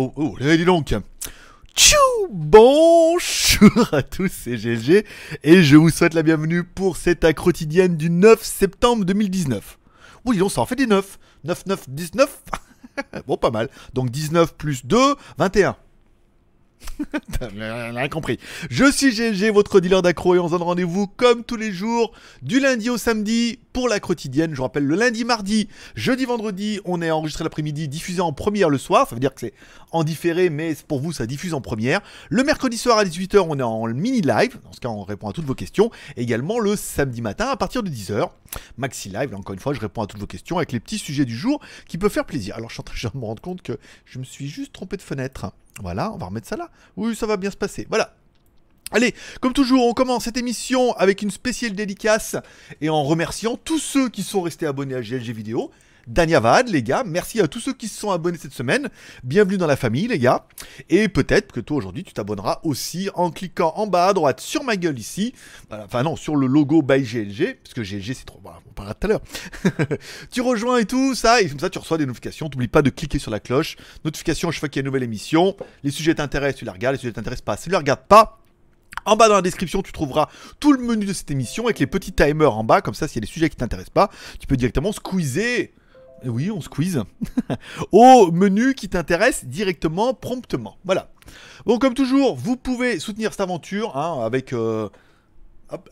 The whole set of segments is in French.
Oh, oh, eh, dis donc Tchou Bonjour à tous, c'est GLG et je vous souhaite la bienvenue pour cette accrotidienne du 9 septembre 2019. Oui, dis donc, ça en fait des 9. 9, 9, 19 Bon, pas mal. Donc 19 plus 2, 21. rien compris. Je suis gg votre dealer d'accro et on se donne rendez-vous comme tous les jours du lundi au samedi pour la quotidienne. Je rappelle, le lundi, mardi, jeudi, vendredi, on est enregistré l'après-midi, diffusé en première le soir. Ça veut dire que c'est en différé, mais pour vous, ça diffuse en première. Le mercredi soir à 18h, on est en mini live. Dans ce cas, on répond à toutes vos questions. Et également le samedi matin à partir de 10h. Maxi live, là encore une fois, je réponds à toutes vos questions avec les petits sujets du jour qui peuvent faire plaisir. Alors, je suis en train de me rendre compte que je me suis juste trompé de fenêtre. Voilà, on va remettre ça là. Oui, ça va bien se passer. Voilà, Allez, comme toujours, on commence cette émission avec une spéciale dédicace et en remerciant tous ceux qui sont restés abonnés à GLG Vidéo. Danyavad, les gars, merci à tous ceux qui se sont abonnés cette semaine. Bienvenue dans la famille, les gars. Et peut-être que toi aujourd'hui, tu t'abonneras aussi en cliquant en bas à droite sur ma gueule ici. Enfin non, sur le logo by GLG, parce que GLG c'est trop. Voilà, on parlera tout à l'heure. tu rejoins et tout ça, et comme ça tu reçois des notifications. T'oublies pas de cliquer sur la cloche. Notification chaque fois qu'il y a une nouvelle émission. Les sujets t'intéressent, tu la regardes. Les sujets t'intéressent pas, si tu les regardes pas en bas dans la description, tu trouveras tout le menu de cette émission avec les petits timers en bas. Comme ça, s'il y a des sujets qui t'intéressent pas, tu peux directement squeezer. Oui, on squeeze. au menu qui t'intéresse directement, promptement. Voilà. Bon, comme toujours, vous pouvez soutenir cette aventure hein, avec... Euh,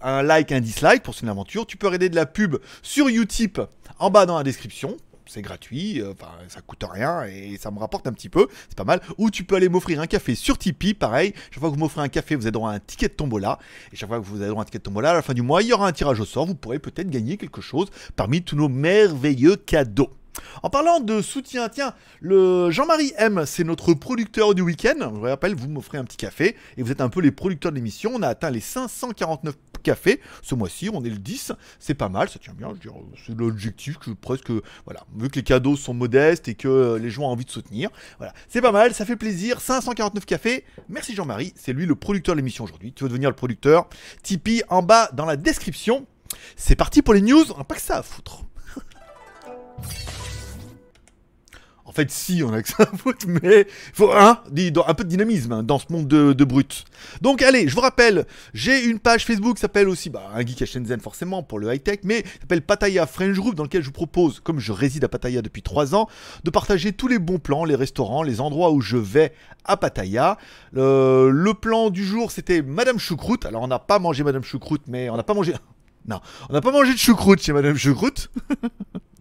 un like, un dislike pour cette aventure. Tu peux aider de la pub sur Utip en bas dans la description c'est gratuit, euh, enfin ça coûte rien et ça me rapporte un petit peu, c'est pas mal. Ou tu peux aller m'offrir un café sur Tipeee, pareil, chaque fois que vous m'offrez un café, vous avez droit à un ticket de tombola, et chaque fois que vous avez droit à un ticket de tombola, à la fin du mois, il y aura un tirage au sort, vous pourrez peut-être gagner quelque chose parmi tous nos merveilleux cadeaux. En parlant de soutien, tiens, le Jean-Marie M, c'est notre producteur du week-end. Je vous rappelle, vous m'offrez un petit café et vous êtes un peu les producteurs de l'émission. On a atteint les 549 café. Ce mois-ci, on est le 10, c'est pas mal, ça tient bien, je c'est l'objectif que presque, voilà, vu que les cadeaux sont modestes et que les gens ont envie de soutenir, voilà, c'est pas mal, ça fait plaisir, 549 cafés, merci Jean-Marie, c'est lui le producteur de l'émission aujourd'hui, tu veux devenir le producteur, Tipeee en bas dans la description. C'est parti pour les news, on n'a pas que ça à foutre. fait, si, on a que ça à foutre, mais faut hein, un peu de dynamisme hein, dans ce monde de, brut. Donc, allez, je vous rappelle, j'ai une page Facebook qui s'appelle aussi bah, un geek à Shenzhen, forcément, pour le high-tech, mais s'appelle Pattaya French Group, dans lequel je vous propose, comme je réside à Pattaya depuis 3 ans, de partager tous les bons plans, les restaurants, les endroits où je vais à Pattaya. Euh, le plan du jour, c'était Madame Choucroute. Alors, on n'a pas mangé Madame Choucroute, mais on n'a pas mangé. Non, on n'a pas mangé de choucroute chez Madame Choucroute.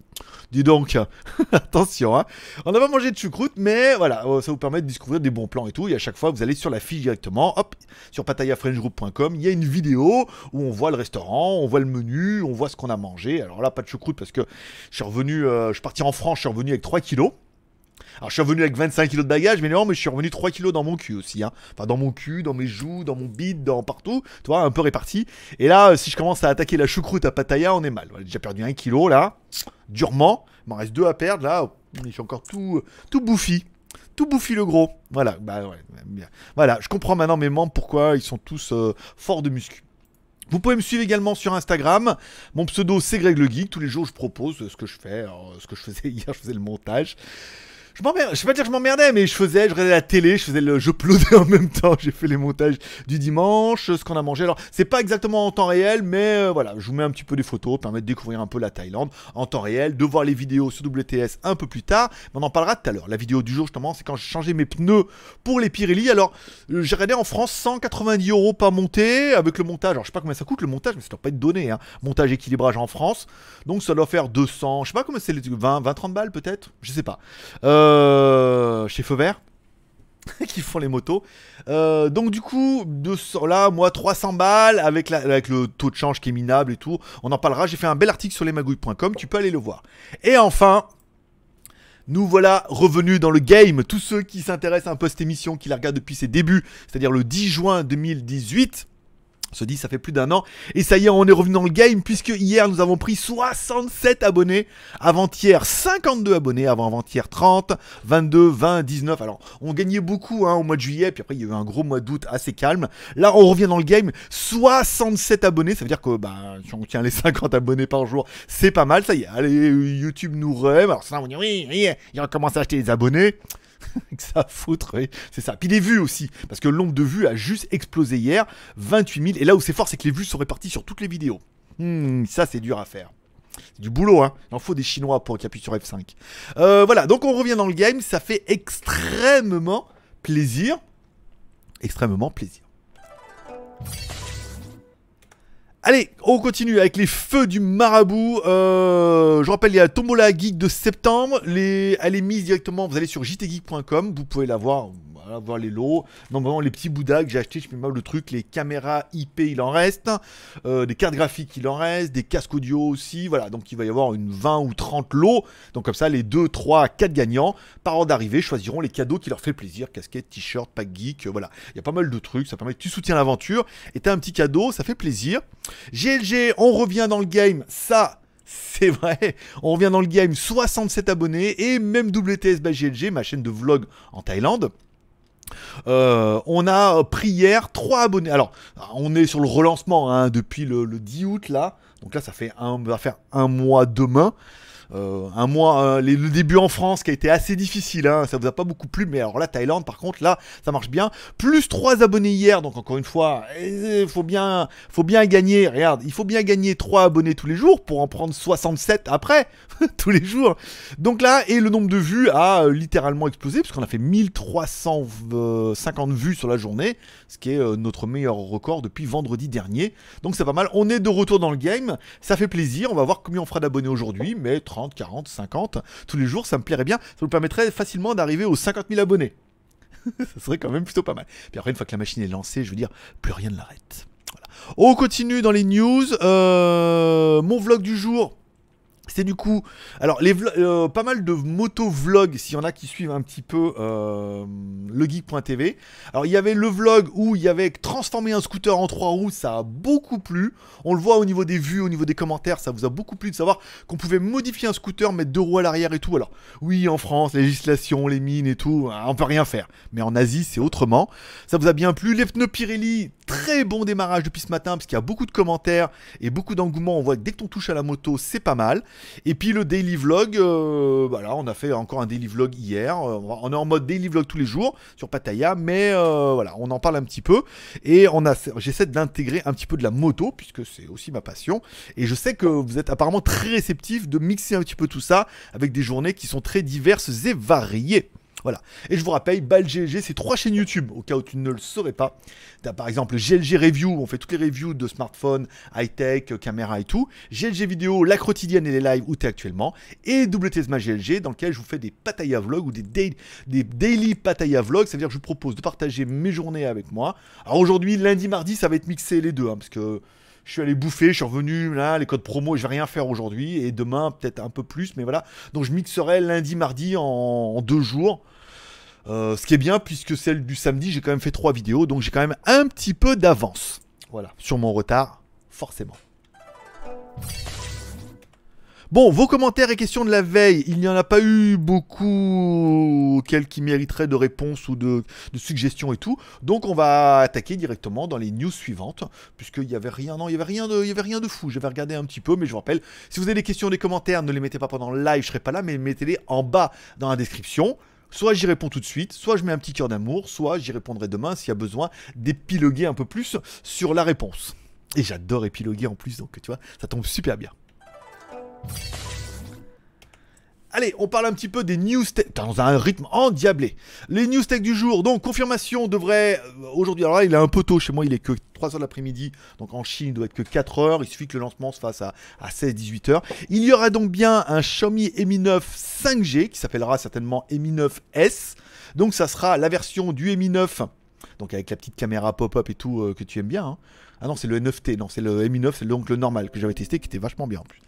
Dis donc, hein. attention. Hein. On n'a pas mangé de choucroute, mais voilà, euh, ça vous permet de découvrir des bons plans et tout. Et à chaque fois, vous allez sur la fiche directement. Hop, sur patayafrenchgroup.com, il y a une vidéo où on voit le restaurant, on voit le menu, on voit ce qu'on a mangé. Alors là, pas de choucroute parce que je suis revenu, euh, je suis parti en France, je suis revenu avec 3 kilos. Alors, je suis revenu avec 25 kilos de bagages, mais non, mais je suis revenu 3 kilos dans mon cul aussi. Hein. Enfin, dans mon cul, dans mes joues, dans mon bide, dans partout. Tu vois, un peu réparti. Et là, si je commence à attaquer la choucroute à Pataya on est mal. J'ai déjà perdu 1 kilo là, durement. Il m'en reste 2 à perdre là. Je suis encore tout, tout bouffi. Tout bouffi le gros. Voilà, bah ouais, Voilà, je comprends maintenant mes membres pourquoi ils sont tous euh, forts de muscu. Vous pouvez me suivre également sur Instagram. Mon pseudo c'est Greg le Geek. Tous les jours je propose ce que je fais. Euh, ce que je faisais hier, je faisais le montage je ne vais pas dire que je m'emmerdais, mais je faisais, je regardais la télé, je faisais le, je en même temps, j'ai fait les montages du dimanche, ce qu'on a mangé. Alors, c'est pas exactement en temps réel, mais euh, voilà, je vous mets un petit peu des photos, permet de découvrir un peu la Thaïlande en temps réel, de voir les vidéos sur WTS un peu plus tard, mais on en parlera tout à l'heure. La vidéo du jour, justement, c'est quand j'ai changé mes pneus pour les Pirelli. Alors, euh, j'ai regardé en France 190 euros par montée avec le montage, alors je sais pas combien ça coûte le montage, mais ça doit pas être donné, hein. Montage équilibrage en France, donc ça doit faire 200, je sais pas comment c'est, les 20, 20, 30 balles peut-être, je sais pas. Euh, euh, chez Feuvert qui font les motos. Euh, donc du coup, de, là, moi, 300 balles avec, avec le taux de change qui est minable et tout. On en parlera. J'ai fait un bel article sur lesmagouilles.com. Tu peux aller le voir. Et enfin, nous voilà revenus dans le game. Tous ceux qui s'intéressent à un post émission, qui la regarde depuis ses débuts, c'est-à-dire le 10 juin 2018 se dit ça fait plus d'un an et ça y est on est revenu dans le game puisque hier nous avons pris 67 abonnés avant-hier 52 abonnés avant avant-hier 30 22 20 19 alors on gagnait beaucoup hein, au mois de juillet puis après il y a eu un gros mois d'août assez calme là on revient dans le game 67 abonnés ça veut dire que bah si on tient les 50 abonnés par jour c'est pas mal ça y est allez YouTube nous rêve alors ça on dit oui oui il recommence à acheter des abonnés que ça foutre, c'est ça. Puis les vues aussi, parce que l'ombre de vues a juste explosé hier, 28 000. Et là où c'est fort, c'est que les vues sont réparties sur toutes les vidéos. Hmm, ça, c'est dur à faire. C'est du boulot, hein. Il en faut des Chinois pour qu'ils appuient sur F5. Euh, voilà, donc on revient dans le game. Ça fait extrêmement plaisir. Extrêmement plaisir. Allez, on continue avec les feux du marabout. Euh, je rappelle, il y a Tombola Geek de septembre. Les, elle est mise directement, vous allez sur jtgeek.com, vous pouvez la voir, voilà, voir les lots. Donc, vraiment, les petits bouddhas que j'ai acheté, je fais mal le truc. Les caméras IP, il en reste. Euh, des cartes graphiques, il en reste. Des casques audio aussi. Voilà, donc il va y avoir une 20 ou 30 lots. Donc, comme ça, les 2, 3, 4 gagnants, par ordre d'arrivée, choisiront les cadeaux qui leur fait plaisir. Casquette, t-shirt, pack geek. Euh, voilà, il y a pas mal de trucs. Ça permet que tu soutiens l'aventure. Et t'as un petit cadeau, ça fait plaisir. GLG, on revient dans le game. Ça. C'est vrai, on revient dans le game, 67 abonnés et même WTS ma chaîne de vlog en Thaïlande. Euh, on a pris hier 3 abonnés. Alors, on est sur le relancement hein, depuis le, le, 10 août là. Donc là, ça fait un, va faire un mois demain. Euh, un mois, euh, les, le début en France qui a été assez difficile, hein. ça vous a pas beaucoup plu, mais alors là, Thaïlande, par contre, là, ça marche bien. Plus 3 abonnés hier, donc encore une fois, il eh, faut bien, faut bien gagner, regarde, il faut bien gagner 3 abonnés tous les jours pour en prendre 67 après, tous les jours. Donc là, et le nombre de vues a euh, littéralement explosé, puisqu'on a fait 1350 vues sur la journée, ce qui est notre meilleur record depuis vendredi dernier. Donc c'est pas mal, on est de retour dans le game, ça fait plaisir, on va voir combien on fera d'abonnés aujourd'hui, mais 30, 40, 50 tous les jours, ça me plairait bien. Ça vous permettrait facilement d'arriver aux 50 000 abonnés. ça serait quand même plutôt pas mal. Puis après, une fois que la machine est lancée, je veux dire, plus rien ne l'arrête. On continue dans les news. Euh, mon vlog du jour. C'est du coup, alors euh, pas mal de moto vlogs s'il y en a qui suivent un petit peu euh, legeek.tv. Alors il y avait le vlog où il y avait transformé un scooter en trois roues, ça a beaucoup plu. On le voit au niveau des vues, au niveau des commentaires, ça vous a beaucoup plu de savoir qu'on pouvait modifier un scooter, mettre deux roues à l'arrière et tout. Alors oui, en France, législation, les mines et tout, hein, on peut rien faire. Mais en Asie, c'est autrement. Ça vous a bien plu. Les pneus Pirelli, très bon démarrage depuis ce matin parce qu'il y a beaucoup de commentaires et beaucoup d'engouement. On voit que dès qu'on touche à la moto, c'est pas mal. Et puis le daily vlog, voilà, euh, bah on a fait encore un daily vlog hier. Euh, on est en mode daily vlog tous les jours sur Pattaya, mais euh, voilà, on en parle un petit peu. Et j'essaie d'intégrer un petit peu de la moto puisque c'est aussi ma passion. Et je sais que vous êtes apparemment très réceptif de mixer un petit peu tout ça avec des journées qui sont très diverses et variées. Voilà. Et je vous rappelle, BalGLG, c'est trois chaînes YouTube, au cas où tu ne le saurais pas. as par exemple GLG Review, on fait toutes les reviews de smartphones, high-tech, euh, caméra et tout. GLG Vidéo, la quotidienne et les lives où tu es actuellement. Et WTSMA GLG, dans lequel je vous fais des à vlogs ou des, daily, des daily vlog, vlogs. C'est-à-dire que je vous propose de partager mes journées avec moi. Alors aujourd'hui, lundi, mardi, ça va être mixé les deux, hein, parce que je suis allé bouffer, je suis revenu, là, les codes promo, je vais rien faire aujourd'hui, et demain peut-être un peu plus, mais voilà. Donc je mixerai lundi, mardi en deux jours. Euh, ce qui est bien puisque celle du samedi, j'ai quand même fait trois vidéos, donc j'ai quand même un petit peu d'avance. Voilà, sur mon retard, forcément. Bon, vos commentaires et questions de la veille, il n'y en a pas eu beaucoup quels qui mériteraient de réponses ou de, suggestions et tout. Donc on va attaquer directement dans les news suivantes, puisqu'il n'y avait rien, non, il y avait rien de, il y avait rien de fou. J'avais regardé un petit peu, mais je vous rappelle, si vous avez des questions, des commentaires, ne les mettez pas pendant le live, je serai pas là, mais mettez-les en bas dans la description. Soit j'y réponds tout de suite, soit je mets un petit cœur d'amour, soit j'y répondrai demain s'il y a besoin d'épiloguer un peu plus sur la réponse. Et j'adore épiloguer en plus, donc tu vois, ça tombe super bien. Allez, on parle un petit peu des news tech, dans un rythme endiablé. Les news tech du jour, donc confirmation devrait, euh, aujourd'hui, alors là il est un peu tôt chez moi, il est que 3h de l'après-midi, donc en Chine il doit être que 4h, il suffit que le lancement se fasse à, à 16-18h. Il y aura donc bien un Xiaomi Mi 9 5G qui s'appellera certainement Mi 9S, donc ça sera la version du Mi 9, donc avec la petite caméra pop-up et tout euh, que tu aimes bien, hein. Ah non, c'est le m 9 e t non, c'est le Mi 9, c'est donc le normal que j'avais testé qui était vachement bien en plus.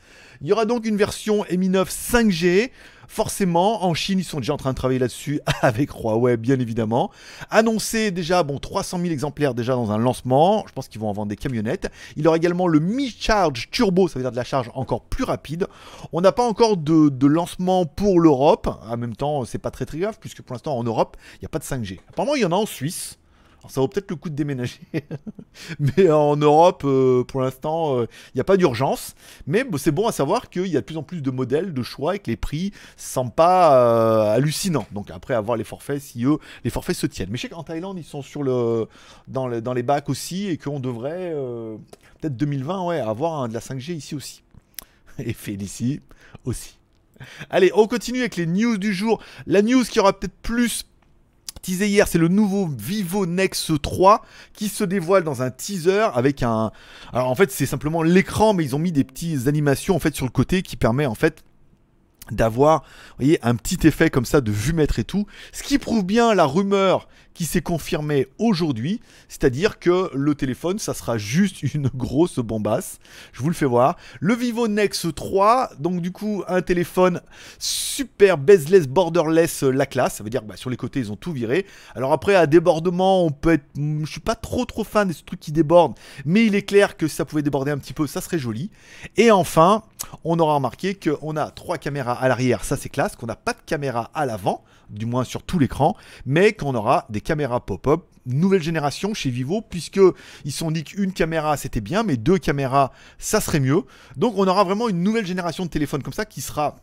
Il y aura donc une version Mi 9 5G. Forcément, en Chine, ils sont déjà en train de travailler là-dessus avec Huawei, bien évidemment. Annoncé déjà, bon, 300 000 exemplaires déjà dans un lancement. Je pense qu'ils vont en vendre des camionnettes. Il y aura également le Mi Charge Turbo, ça veut dire de la charge encore plus rapide. On n'a pas encore de, lancement pour l'Europe. En même temps, c'est pas très très grave puisque pour l'instant en Europe, il n'y a pas de 5G. Apparemment, il y en a en Suisse. Alors, ça vaut peut-être le coup de déménager. mais euh, en Europe, euh, pour l'instant, il euh, n'y a pas d'urgence. Mais c'est bon à savoir qu'il y a de plus en plus de modèles, de choix et que les prix ne semblent pas hallucinants. Donc après, avoir les forfaits, si eux, les forfaits se tiennent. Mais je sais qu'en Thaïlande, ils sont sur le, dans, dans les bacs aussi et qu'on devrait, peut-être 2020, ouais, avoir de la 5G ici aussi. et Félicie aussi. Allez, on continue avec les news du jour. La news qui aura peut-être plus teaser hier, c'est le nouveau Vivo Nex 3 qui se dévoile dans un teaser avec un. Alors en fait, c'est simplement l'écran, mais ils ont mis des petites animations en fait sur le côté qui permet en fait d'avoir, voyez, un petit effet comme ça de vue mètre et tout, ce qui prouve bien la rumeur qui s'est confirmé aujourd'hui, c'est-à-dire que le téléphone, ça sera juste une grosse bombasse. Je vous le fais voir. Le Vivo Nex 3, donc du coup un téléphone super bezeless, borderless, euh, la classe. Ça veut dire bah, sur les côtés ils ont tout viré. Alors après à débordement, on peut être, mm, je suis pas trop trop fan de ce truc qui déborde, mais il est clair que si ça pouvait déborder un petit peu, ça serait joli. Et enfin, on aura remarqué qu'on a trois caméras à l'arrière, ça c'est classe, qu'on n'a pas de caméra à l'avant du moins sur tout l'écran, mais qu'on aura des caméras pop-up nouvelle génération chez Vivo, puisque ils sont dit qu'une caméra c'était bien, mais deux caméras ça serait mieux. Donc on aura vraiment une nouvelle génération de téléphone comme ça qui sera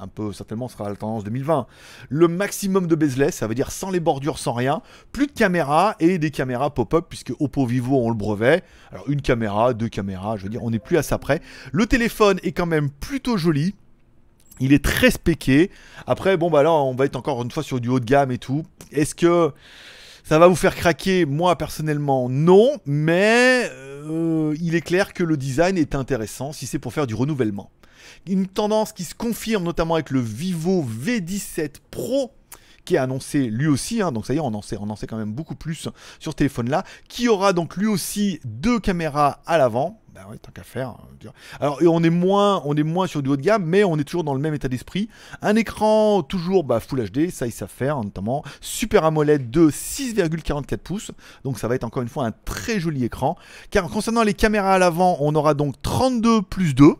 un peu certainement sera la tendance 2020. Le maximum de bezeless, ça veut dire sans les bordures, sans rien, plus de caméras et des caméras pop-up puisque Oppo Vivo on le brevet. Alors une caméra, deux caméras, je veux dire on n'est plus à ça près. Le téléphone est quand même plutôt joli, il est très spéqué. Après, bon, bah là, on va être encore une fois sur du haut de gamme et tout. Est-ce que ça va vous faire craquer Moi, personnellement, non. Mais euh, il est clair que le design est intéressant si c'est pour faire du renouvellement. Une tendance qui se confirme notamment avec le Vivo V17 Pro qui est annoncé lui aussi, hein. donc ça y est, en sait, on en sait quand même beaucoup plus sur ce téléphone-là, qui aura donc lui aussi deux caméras à l'avant, bah tant qu'à faire. Alors, on est, moins, on est moins sur du haut de gamme, mais on est toujours dans le même état d'esprit. Un écran toujours bah, Full HD, ça ils savent faire, notamment Super AMOLED de 6,44 pouces. Donc ça va être encore une fois un très joli écran. Car concernant les caméras à l'avant, on aura donc 32 plus 2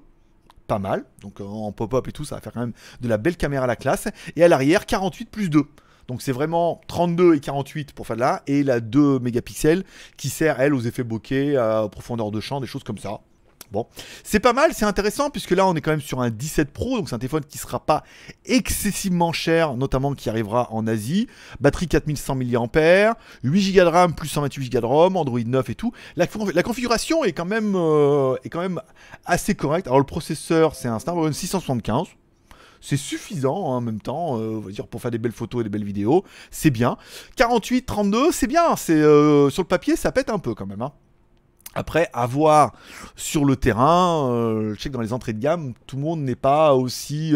pas mal. Donc euh, en pop-up et tout, ça va faire quand même de la belle caméra à la classe. Et à l'arrière, 48 plus 2. Donc c'est vraiment 32 et 48 pour faire de là, et la 2 mégapixels qui sert, elle, aux effets bokeh, à profondeur de champ, des choses comme ça. Bon, c'est pas mal, c'est intéressant, puisque là on est quand même sur un 17 Pro, donc c'est un téléphone qui sera pas excessivement cher, notamment qui arrivera en Asie. Batterie 4100 mAh, 8 Go de RAM plus 128 Go de ROM, Android 9 et tout. La, configuration est quand même, euh, est quand même assez correcte. Alors le processeur c'est un Snapdragon 675, c'est suffisant hein, en même temps, euh, dire, pour faire des belles photos et des belles vidéos, c'est bien. 48, 32, c'est bien, c'est euh, sur le papier, ça pète un peu quand même. Hein. Après, à voir sur le terrain, euh, je sais que dans les entrées de gamme, tout le monde n'est pas aussi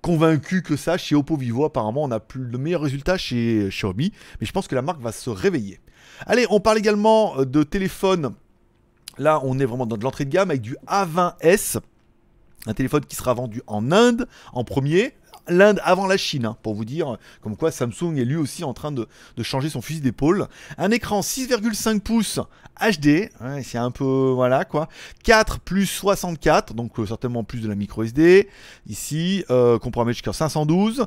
convaincu que ça. Chez Oppo Vivo, apparemment, on a plus le meilleur résultat chez Xiaomi, mais je pense que la marque va se réveiller. Allez, on parle également de téléphone. Là, on est vraiment dans de l'entrée de gamme avec du A20S un téléphone qui sera vendu en Inde en premier, l'Inde avant la Chine, hein, pour vous dire euh, comme quoi Samsung est lui aussi en train de, changer son fusil d'épaule. Un écran 6,5 pouces HD, hein, c'est un peu voilà quoi. 4 plus 64, donc euh, certainement plus de la micro SD. Ici, euh, compromis jusqu'à 512.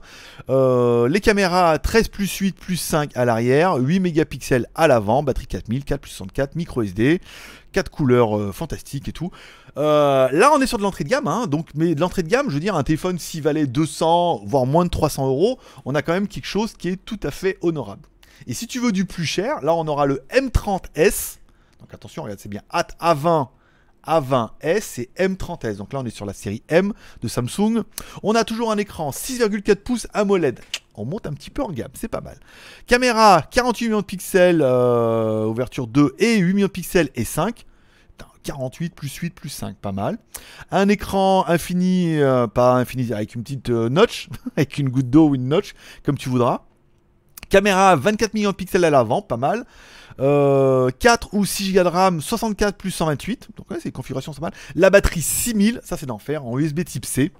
Euh, les caméras 13 plus 8 plus 5 à l'arrière, 8 mégapixels à l'avant, batterie 4000, 4 plus 64, micro SD, 4 couleurs fantastiques et tout. Euh, là, on est sur de l'entrée de gamme, hein. donc, mais de l'entrée de gamme, je veux dire, un téléphone s'il valait 200, voire moins de 300 euros, on a quand même quelque chose qui est tout à fait honorable. Et si tu veux du plus cher, là, on aura le M30S. Donc attention, regarde, c'est bien A20. A20S et M30S. Donc là, on est sur la série M de Samsung. On a toujours un écran 6,4 pouces AMOLED. On monte un petit peu en gamme, c'est pas mal. Caméra 48 millions de pixels, euh, ouverture 2 et 8 millions de pixels et 5. 48 plus 8 plus 5, pas mal. Un écran infini, euh, pas infini, avec une petite euh, notch, avec une goutte d'eau ou une notch, comme tu voudras. Caméra 24 millions de pixels à l'avant, pas mal. 4 euh, ou 6 Go de RAM, 64 plus 128, donc ouais, c'est une configuration, pas mal. La batterie 6000, ça c'est d'enfer, en USB type C.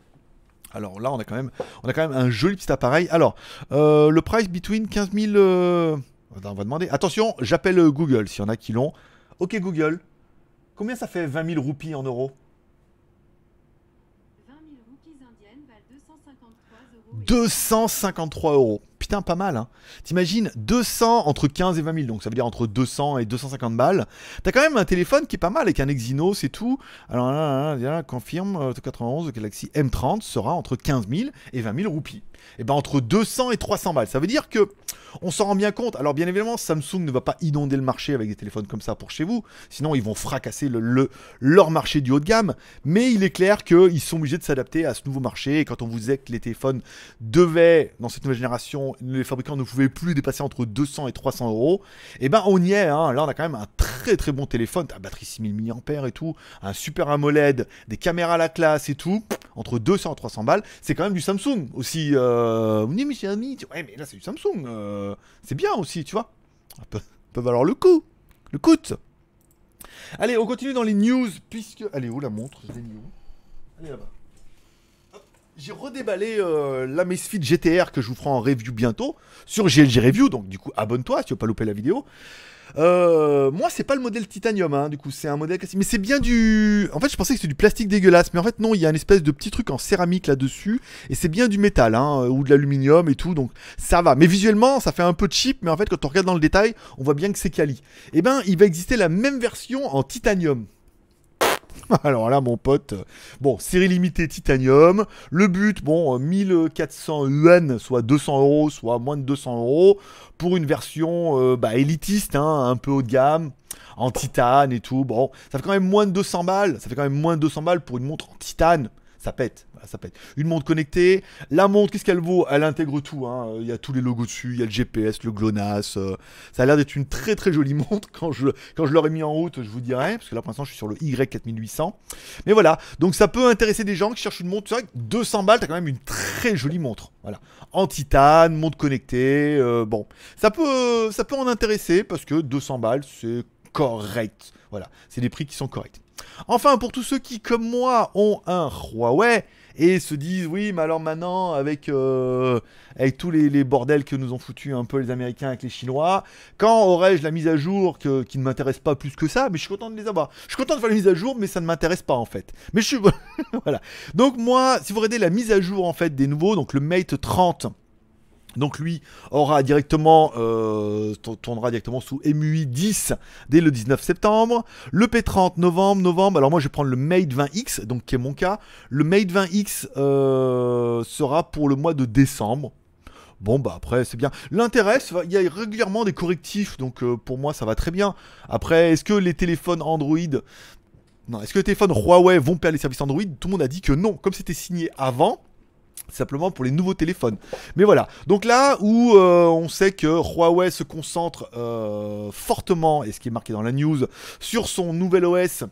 Alors là, on a quand même, on a quand même un joli petit appareil. Alors, le price between 15 000. on va demander. Attention, j'appelle Google s'il y en a qui l'ont. Ok Google, Combien ça fait 20 000 roupies en euros roupies indiennes 253 euros. Putain, pas mal. Hein. T'imagines 200 entre 15 et 20 000, donc ça veut dire entre 200 et 250 balles. T'as quand même un téléphone qui est pas mal avec un Exynos et tout. Alors là, là, là, là confirme 91 euh, Galaxy M30 sera entre 15 000 et 20 000 roupies. Et eh ben entre 200 et 300 balles. Ça veut dire que on s'en rend bien compte. Alors bien évidemment, Samsung ne va pas inonder le marché avec des téléphones comme ça pour chez vous, sinon ils vont fracasser leur marché du haut de gamme. Mais il est clair qu'ils sont obligés de s'adapter à ce nouveau marché. Et quand on vous disait que les téléphones devaient, dans cette nouvelle génération, les fabricants ne pouvaient plus dépasser entre 200 et 300 euros, eh ben on y est. Hein. Là, on a quand même un très très bon téléphone, une ah, batterie 6000 mAh et tout, un super AMOLED, des caméras à la classe et tout entre 200 et 300 balles, c'est quand même du Samsung aussi. Euh... mais là c'est du Samsung, euh, c'est bien aussi, tu vois. Ça peut, valoir le coup, le coût. Allez, on continue dans les news, puisque. Allez, où la montre Allez là-bas. J'ai redéballé euh, la Misfit GTR que je vous ferai en review bientôt sur GLG Review, donc du coup abonne-toi si tu veux pas louper la vidéo. Euh, moi, c'est pas le modèle titanium, hein, du coup, c'est un modèle classique. Mais c'est bien du. En fait, je pensais que c'était du plastique dégueulasse, mais en fait, non, il y a un espèce de petit truc en céramique là-dessus, et c'est bien du métal, hein, ou de l'aluminium et tout, donc ça va. Mais visuellement, ça fait un peu cheap, mais en fait, quand on regarde dans le détail, on voit bien que c'est quali. Et eh ben, il va exister la même version en titanium. Alors là, mon pote, euh, bon, série limitée Titanium. Le but, bon, 1400 euh, UN, soit 200 euros, soit moins de 200 euros, pour une version euh, bah, élitiste, hein, un peu haut de gamme, en titane et tout. Bon, ça fait quand même moins de 200 balles. Ça fait quand même moins de 200 balles pour une montre en titane ça pète, ça pète. Une montre connectée, la montre, qu'est-ce qu'elle vaut Elle intègre tout, hein. il y a tous les logos dessus, il y a le GPS, le GLONASS, euh. ça a l'air d'être une très très jolie montre, quand je, quand je l'aurai mis en route, je vous dirai, parce que là pour l'instant je suis sur le Y4800, mais voilà, donc ça peut intéresser des gens qui cherchent une montre, c'est vrai que 200 balles, t'as quand même une très jolie montre, voilà, en titane, montre connectée, euh, bon, ça peut, ça peut en intéresser, parce que 200 balles, c'est correct, voilà, c'est des prix qui sont corrects. Enfin, pour tous ceux qui, comme moi, ont un Huawei et se disent oui, mais alors maintenant, avec, euh, avec tous les, bordels que nous ont foutus un peu les Américains avec les Chinois, quand aurais je la mise à jour qui ne m'intéresse pas plus que ça Mais je suis content de les avoir. Je suis content de faire la mise à jour, mais ça ne m'intéresse pas en fait. Mais je voilà. Donc moi, si vous regardez la mise à jour en fait des nouveaux, donc le Mate 30. Donc lui aura directement, euh, tournera directement sous MUI 10 dès le 19 septembre. Le P30 novembre, novembre. Alors moi je vais prendre le Mate 20X, donc qui est mon cas. Le Mate 20X euh, sera pour le mois de décembre. Bon bah après c'est bien. L'intérêt, il y a régulièrement des correctifs, donc euh, pour moi ça va très bien. Après, est-ce que les téléphones Android non, est-ce que les téléphones Huawei vont perdre les services Android Tout le monde a dit que non. Comme c'était signé avant, simplement pour les nouveaux téléphones. Mais voilà, donc là où euh, on sait que Huawei se concentre euh, fortement, et ce qui est marqué dans la news, sur son nouvel OS,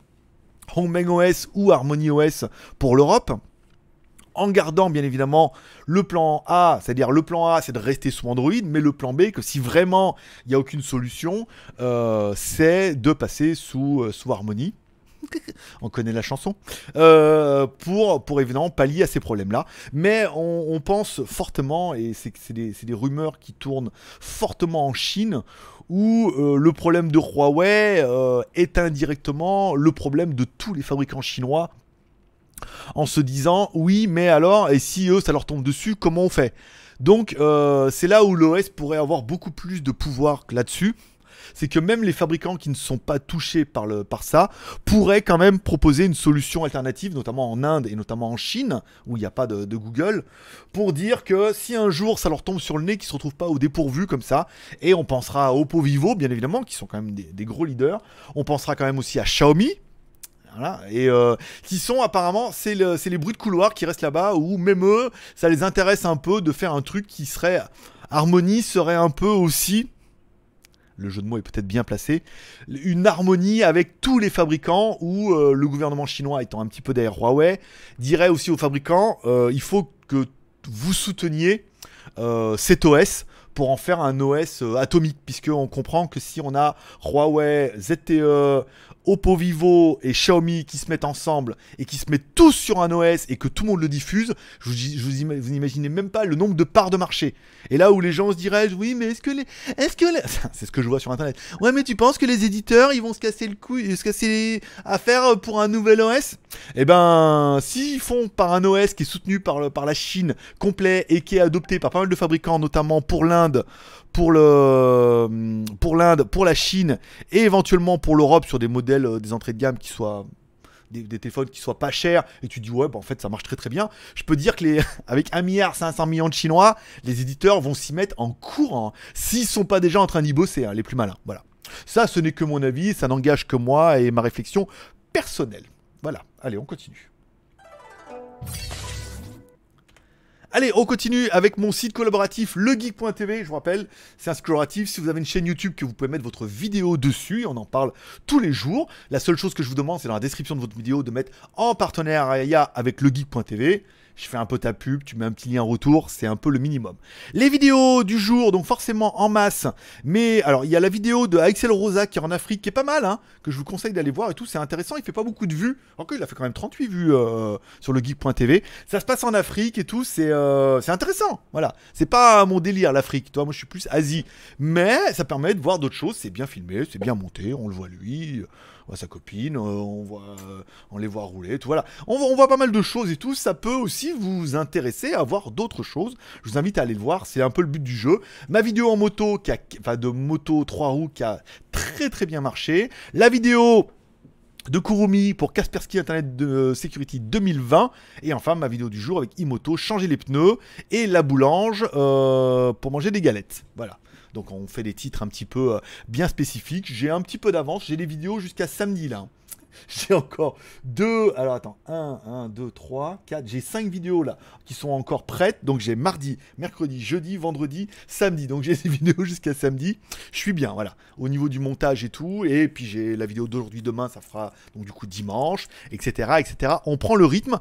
Hongmeng OS ou Harmony OS pour l'Europe, en gardant bien évidemment le plan A, c'est-à-dire le plan A c'est de rester sous Android, mais le plan B que si vraiment il n'y a aucune solution, euh, c'est de passer sous, sous Harmony. on connaît la chanson, euh, pour, pour évidemment pallier à ces problèmes-là. Mais on, pense fortement, et c'est des, rumeurs qui tournent fortement en Chine, où euh, le problème de Huawei euh, est indirectement le problème de tous les fabricants chinois en se disant oui mais alors et si eux ça leur tombe dessus comment on fait donc c'est là où l'OS pourrait avoir beaucoup plus de pouvoir là-dessus c'est que même les fabricants qui ne sont pas touchés par, le, par ça pourraient quand même proposer une solution alternative, notamment en Inde et notamment en Chine, où il n'y a pas de, Google, pour dire que si un jour ça leur tombe sur le nez, qu'ils ne se retrouvent pas au dépourvu comme ça, et on pensera à Oppo Vivo, bien évidemment, qui sont quand même des, gros leaders, on pensera quand même aussi à Xiaomi, Et euh, qui sont apparemment, c'est les bruits de couloir qui restent là-bas, où même eux, ça les intéresse un peu de faire un truc qui serait... Harmonie serait un peu aussi le jeu de mots est peut-être bien placé, une harmonie avec tous les fabricants où euh, le gouvernement chinois étant un petit peu derrière Huawei, dirait aussi aux fabricants, euh, il faut que vous souteniez euh, cet OS pour en faire un OS atomique, puisqu'on comprend que si on a Huawei, ZTE, Oppo Vivo et Xiaomi qui se mettent ensemble et qui se mettent tous sur un OS et que tout le monde le diffuse, vous, je vous, même pas le nombre de parts de marché. Et là où les gens se diraient, oui, mais est-ce que les. Est-ce que C'est ce que je vois sur internet. Ouais, mais tu penses que les éditeurs, ils vont se casser le cou, euh, se casser les... affaires euh, pour un nouvel OS Eh ben, s'ils font par un OS qui est soutenu par, par la Chine complet et qui est adopté par pas mal de fabricants, notamment pour l'Inde, pour le pour l'Inde, pour la Chine et éventuellement pour l'Europe sur des modèles, euh, des entrées de gamme qui soient des, téléphones qui soient pas chers et tu dis ouais bah, en fait ça marche très très bien. Je peux dire que les avec 1 milliard 500 millions de chinois, les éditeurs vont s'y mettre en courant s'ils s'ils sont pas déjà en train d'y bosser hein, les plus malins. Voilà. Ça ce n'est que mon avis, ça n'engage que moi et ma réflexion personnelle. Voilà. Allez, on continue. Allez, on continue avec mon site collaboratif legeek.tv. Je vous rappelle, c'est un site collaboratif. Si vous avez une chaîne YouTube que vous pouvez mettre votre vidéo dessus, on en parle tous les jours. La seule chose que je vous demande, c'est dans la description de votre vidéo de mettre en partenariat avec legeek.tv je fais un peu ta pub, tu mets un petit lien retour, c'est un peu le minimum. Les vidéos du jour, donc forcément en masse, mais alors il y a la vidéo de Axel Rosa qui est en Afrique, qui est pas mal, hein, que je vous conseille d'aller voir et tout, c'est intéressant, il fait pas beaucoup de vues, alors il a fait quand même 38 vues euh, sur le geek.tv, ça se passe en Afrique et tout, euh, c'est intéressant, voilà, c'est pas mon délire l'Afrique, toi, moi je suis plus Asie, mais ça permet de voir d'autres choses, c'est bien filmé, c'est bien monté, on le voit lui, on voit sa copine, euh, euh, on, les voit rouler, tout voilà. On voit, pas mal de choses et tout, ça peut aussi vous intéresser à voir d'autres choses. Je vous invite à aller le voir, c'est un peu le but du jeu. Ma vidéo en moto, qui enfin de moto 3 roues, qui a très très bien marché. La vidéo de Kurumi pour Kaspersky Internet euh, Security 2020. Et enfin, ma vidéo du jour avec Imoto, changer les pneus et la boulange pour manger des galettes. Voilà. Donc on fait des titres un petit peu euh, bien spécifiques. J'ai un petit peu d'avance, j'ai les vidéos jusqu'à samedi là. J'ai encore deux. Alors attends, 1, 1, 2, 3, 4. J'ai cinq vidéos là qui sont encore prêtes. Donc j'ai mardi, mercredi, jeudi, vendredi, samedi. Donc j'ai ces vidéos jusqu'à samedi. Je suis bien, voilà. Au niveau du montage et tout. Et puis j'ai la vidéo d'aujourd'hui, demain, ça fera donc du coup dimanche, etc. etc. On prend le rythme.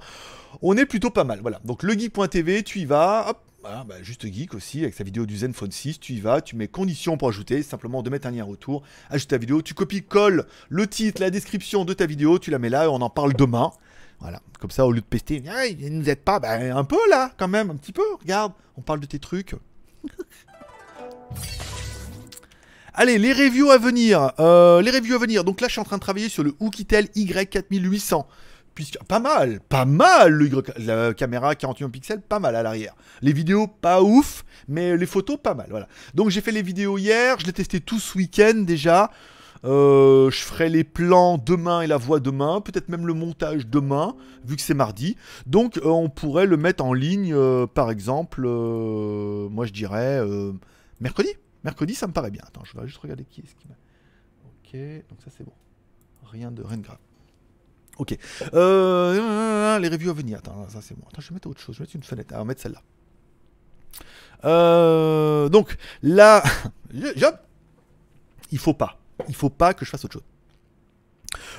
On est plutôt pas mal. Voilà. Donc legeek.tv, tu y vas. Hop, bah, juste geek aussi, avec sa vidéo du Zenfone 6, tu y vas, tu mets conditions pour ajouter, simplement de mettre un lien retour, ajoute ta vidéo, tu copies-colles le titre, la description de ta vidéo, tu la mets là, et on en parle demain. Voilà, comme ça, au lieu de pester, il nous aide pas, bah, un peu là, quand même, un petit peu, regarde, on parle de tes trucs. Allez, les reviews à venir. Euh, les reviews à venir. Donc là, je suis en train de travailler sur le Oukitel Y4800. Puisque, pas mal, pas mal, la caméra 41 pixels, pas mal à l'arrière. Les vidéos, pas ouf, mais les photos, pas mal, voilà. Donc j'ai fait les vidéos hier, je les testé tout ce week-end déjà. Euh, je ferai les plans demain et la voix demain, peut-être même le montage demain, vu que c'est mardi. Donc euh, on pourrait le mettre en ligne, euh, par exemple, moi je dirais mercredi. Mercredi, ça me paraît bien. Attends, je vais juste regarder qui est-ce qui m'a... Ok, donc ça c'est bon. Rien de, rien de grave. Ok. Euh, les reviews à venir. Attends, ça c'est moi. Attends, je vais mettre autre chose. Je vais mettre une fenêtre. Ah, on va mettre celle-là. Euh, donc, là. Il faut pas. Il faut pas que je fasse autre chose.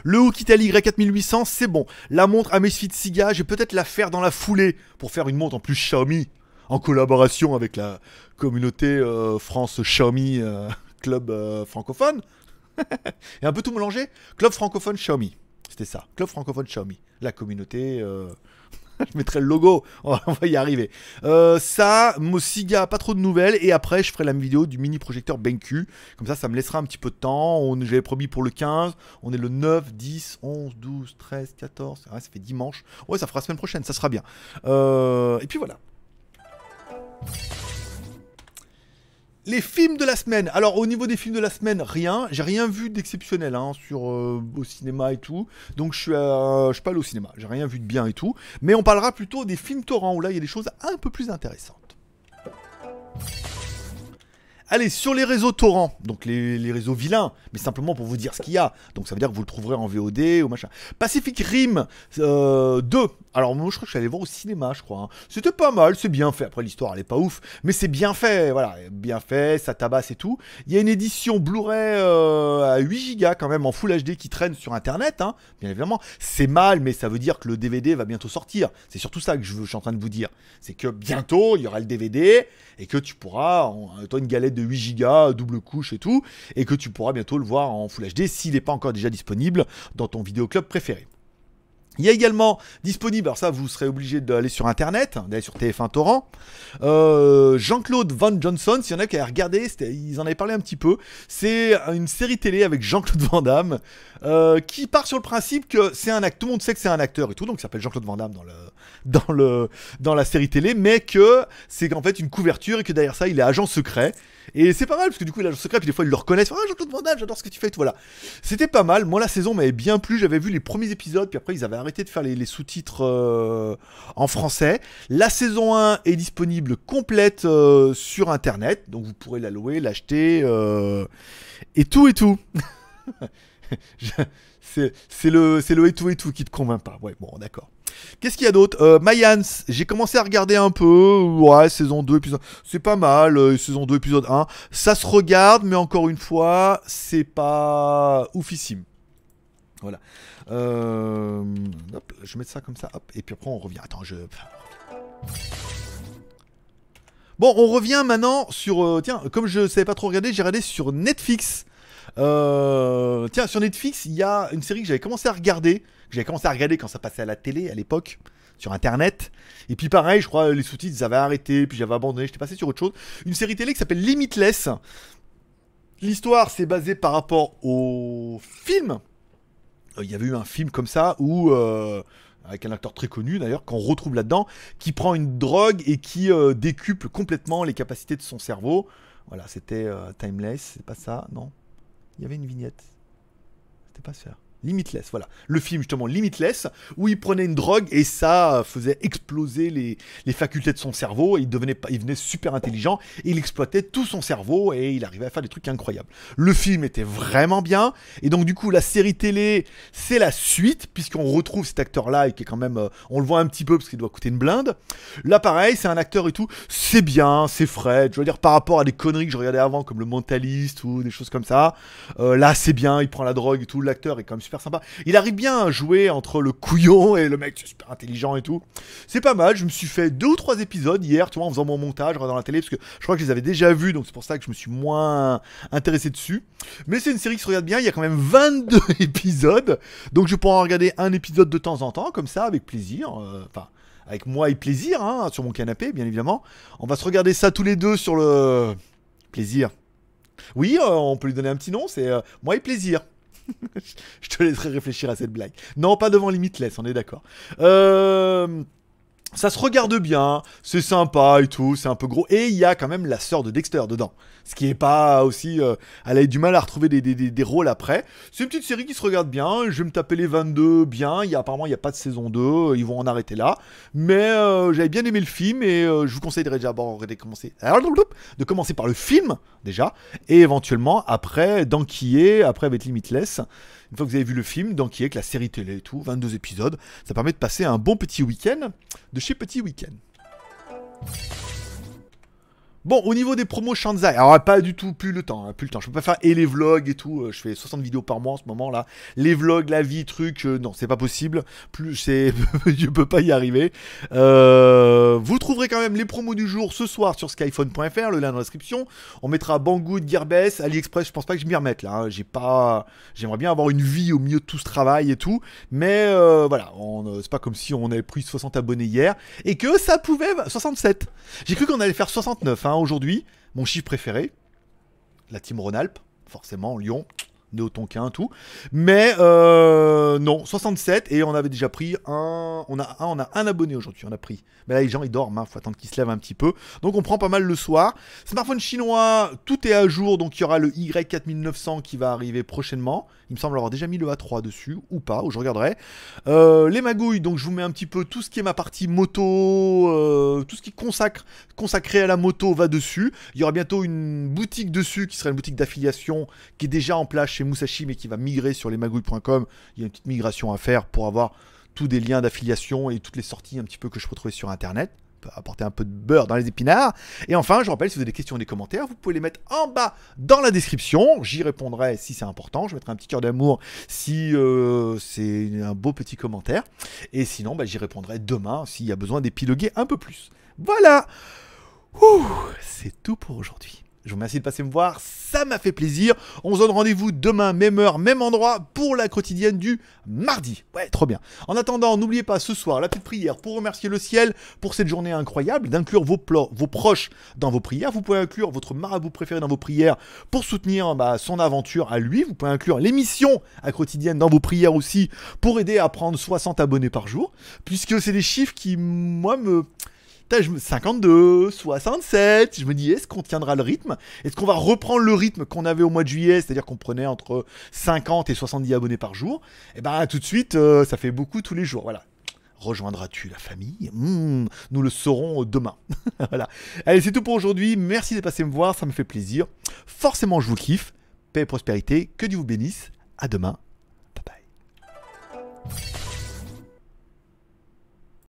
Le Italy Y4800, c'est bon. La montre Amazfit Siga, je vais peut-être la faire dans la foulée pour faire une montre en plus Xiaomi en collaboration avec la communauté euh, France Xiaomi Club francophone. Et un peu tout mélangé, Club francophone Xiaomi. C'était ça. Club francophone Xiaomi. La communauté. Euh, je mettrai le logo. On va y arriver. Euh, ça, Mosiga, pas trop de nouvelles. Et après, je ferai la vidéo du mini projecteur BenQ. Comme ça, ça me laissera un petit peu de temps. j'avais promis pour le 15. On est le 9, 10, 11, 12, 13, 14. ça fait dimanche. Ouais, ça fera semaine prochaine. Ça sera bien. Euh, et puis voilà. Les films de la semaine. Alors au niveau des films de la semaine, rien. J'ai rien vu d'exceptionnel hein, sur euh, au cinéma et tout. Donc je suis, je pas au cinéma. J'ai rien vu de bien et tout. Mais on parlera plutôt des films torrents où là il y a des choses un peu plus intéressantes. Allez, sur les réseaux torrents, donc les, réseaux vilains, mais simplement pour vous dire ce qu'il y a. Donc ça veut dire que vous le trouverez en VOD ou machin. Pacific Rim 2. Euh, Alors moi je crois que je suis allé voir au cinéma, je crois. Hein. C'était pas mal, c'est bien fait. Après l'histoire elle est pas ouf, mais c'est bien fait. Voilà, bien fait, ça tabasse et tout. Il y a une édition Blu-ray euh, à 8 gigas quand même en Full HD qui traîne sur internet, hein, bien évidemment. C'est mal, mais ça veut dire que le DVD va bientôt sortir. C'est surtout ça que je, suis en train de vous dire. C'est que bientôt il y aura le DVD et que tu pourras, toi une galette de 8 Go, double couche et tout, et que tu pourras bientôt le voir en Full HD s'il n'est pas encore déjà disponible dans ton vidéoclub préféré. Il y a également disponible, alors ça vous serez obligé d'aller sur internet, d'aller sur TF1 Torrent, euh, Jean-Claude Van Johnson, s'il y en a qui avaient regardé, ils en avaient parlé un petit peu, c'est une série télé avec Jean-Claude Van Damme, euh, qui part sur le principe que c'est un acteur, tout le monde sait que c'est un acteur et tout, donc il s'appelle Jean-Claude Van Damme dans, le, dans, le, dans la série télé, mais que c'est en fait une couverture et que derrière ça il est agent secret, et c'est pas mal, parce que du coup, là a secret, puis des fois, ils le reconnaissent. Ah, Jean-Claude Van Damme, j'adore ce que tu fais, tout, voilà. C'était pas mal. Moi, la saison m'avait bien plu. J'avais vu les premiers épisodes, puis après, ils avaient arrêté de faire les, sous-titres euh, en français. La saison 1 est disponible complète euh, sur Internet, donc vous pourrez la louer, l'acheter, euh, et tout, et tout. c'est le, le et tout et tout qui te convainc pas. Ouais, bon, d'accord. Qu'est-ce qu'il y a d'autre euh, Mayans, j'ai commencé à regarder un peu. Ouais, saison 2, épisode. C'est pas mal, euh, saison 2, épisode 1. Ça se regarde, mais encore une fois, c'est pas oufissime. Voilà. Euh, hop, je vais mettre ça comme ça. Hop, et puis après, on revient. Attends, je. Bon, on revient maintenant sur. tiens, comme je ne savais pas trop regarder, j'ai regardé sur Netflix. Euh, tiens, sur Netflix, il y a une série que j'avais commencé à regarder, que j'avais commencé à regarder quand ça passait à la télé à l'époque, sur Internet. Et puis pareil, je crois, les sous-titres, avaient arrêté, puis j'avais abandonné, j'étais passé sur autre chose. Une série télé qui s'appelle Limitless. L'histoire, c'est basée par rapport au film. Euh, il y avait eu un film comme ça où... Euh, avec un acteur très connu d'ailleurs, qu'on retrouve là-dedans, qui prend une drogue et qui décuple complètement les capacités de son cerveau. Voilà, c'était Timeless, c'est pas ça, non il y avait une vignette. C'était pas sûr Limitless, voilà. Le film justement Limitless, où il prenait une drogue et ça faisait exploser les, facultés de son cerveau, et il devenait, il super intelligent, et il exploitait tout son cerveau et il arrivait à faire des trucs incroyables. Le film était vraiment bien, et donc du coup la série télé, c'est la suite, puisqu'on retrouve cet acteur-là, qui est quand même, euh, on le voit un petit peu parce qu'il doit coûter une blinde. Là pareil, c'est un acteur et tout, c'est bien, c'est frais, je veux dire par rapport à des conneries que je regardais avant, comme Le Mentaliste ou des choses comme ça, euh, là c'est bien, il prend la drogue et tout, l'acteur est quand même sympa. Il arrive bien à jouer entre le couillon et le mec super intelligent et tout. C'est pas mal, je me suis fait deux ou trois épisodes hier, tu vois, en faisant mon montage dans la télé, parce que je crois que je les avais déjà vus, donc c'est pour ça que je me suis moins intéressé dessus. Mais c'est une série qui se regarde bien, il y a quand même 22 épisodes, donc je pourrais en regarder un épisode de temps en temps, comme ça, avec plaisir. Euh, enfin. avec moi et plaisir, hein, sur mon canapé, bien évidemment. On va se regarder ça tous les deux sur le plaisir. Oui, euh, on peut lui donner un petit nom, c'est euh, moi et plaisir. je te laisserai réfléchir à cette blague. Non, pas devant Limitless, on est d'accord. Euh ça se regarde bien, c'est sympa et tout, c'est un peu gros. Et il y a quand même la sœur de Dexter dedans. Ce qui est pas aussi. Euh, elle a eu du mal à retrouver des, des, des, rôles après. C'est une petite série qui se regarde bien. Je vais me taper les 22 bien. Il y a, apparemment, il n'y a pas de saison 2. Euh, ils vont en arrêter là. Mais euh, j'avais bien aimé le film et je vous conseillerais déjà de commencer, de commencer par le film déjà. Et éventuellement, après, d'enquiller, après avec Limitless. Une fois que vous avez vu le film, donc qui est que la série télé et tout, 22 épisodes, ça permet de passer un bon petit week-end de chez Petit Week-end. Bon, au niveau des promos Shanzai, alors pas du tout plus le temps, hein, plus le temps. Je peux pas faire et les vlogs et tout. Euh, je fais 60 vidéos par mois en ce moment là. Les vlogs, la vie, truc, euh, non, c'est pas possible. Plus c'est, je peux pas y arriver. Euh, vous trouverez quand même les promos du jour ce soir sur skyphone.fr, le lien dans la description. On mettra Banggood, Gearbest, AliExpress. Je pense pas que je m'y remette là. Hein. J'ai pas, j'aimerais bien avoir une vie au milieu de tout ce travail et tout, mais voilà, c'est pas comme si on avait pris 60 abonnés hier et que ça pouvait 67. J'ai cru qu'on allait faire 69. Hein, aujourd'hui, mon chiffre préféré, la team Rhône-Alpes, forcément Lyon, néo qu'un tout. Mais euh, non, 67 et on avait déjà pris un. On a on a un abonné aujourd'hui, on a pris. Mais là, les gens ils dorment, hein, faut attendre qu'ils se lèvent un petit peu. Donc on prend pas mal le soir. Smartphone chinois, tout est à jour, donc il y aura le Y4900 qui va arriver prochainement. Il me semble avoir déjà mis le A3 dessus ou pas, ou je regarderai. Euh, les magouilles, donc je vous mets un petit peu tout ce qui est ma partie moto, euh, tout ce qui consacre, consacré à la moto va dessus. Il y aura bientôt une boutique dessus qui sera une boutique d'affiliation qui est déjà en place chez Musashi, mais qui va migrer sur les magouilles.com Il y a une petite migration à faire pour avoir tous des liens d'affiliation et toutes les sorties un petit peu que je peux trouver sur Internet apporter un peu de beurre dans les épinards. Et enfin, je rappelle, si vous avez des questions ou des commentaires, vous pouvez les mettre en bas dans la description. J'y répondrai si c'est important. Je mettrai un petit cœur d'amour si euh, c'est un beau petit commentaire. Et sinon, bah, j'y répondrai demain s'il y a besoin d'épiloguer un peu plus. Voilà C'est tout pour aujourd'hui. Je vous remercie de passer me voir, ça m'a fait plaisir. On se donne rendez-vous demain, même heure, même endroit, pour la quotidienne du mardi. Ouais, trop bien. En attendant, n'oubliez pas ce soir la petite prière pour remercier le ciel pour cette journée incroyable, d'inclure vos, vos proches dans vos prières. Vous pouvez inclure votre marabout préféré dans vos prières pour soutenir bah, son aventure à lui. Vous pouvez inclure l'émission à quotidienne dans vos prières aussi pour aider à prendre 60 abonnés par jour, puisque c'est des chiffres qui, moi, me... 52, 67. Je me dis, est-ce qu'on tiendra le rythme Est-ce qu'on va reprendre le rythme qu'on avait au mois de juillet, c'est-à-dire qu'on prenait entre 50 et 70 abonnés par jour Et eh ben tout de suite, euh, ça fait beaucoup tous les jours. Voilà. Rejoindras-tu la famille mmh, Nous le saurons demain. voilà. Allez, c'est tout pour aujourd'hui. Merci de passé me voir, ça me fait plaisir. Forcément, je vous kiffe. Paix et prospérité, que Dieu vous bénisse. À demain. Bye bye.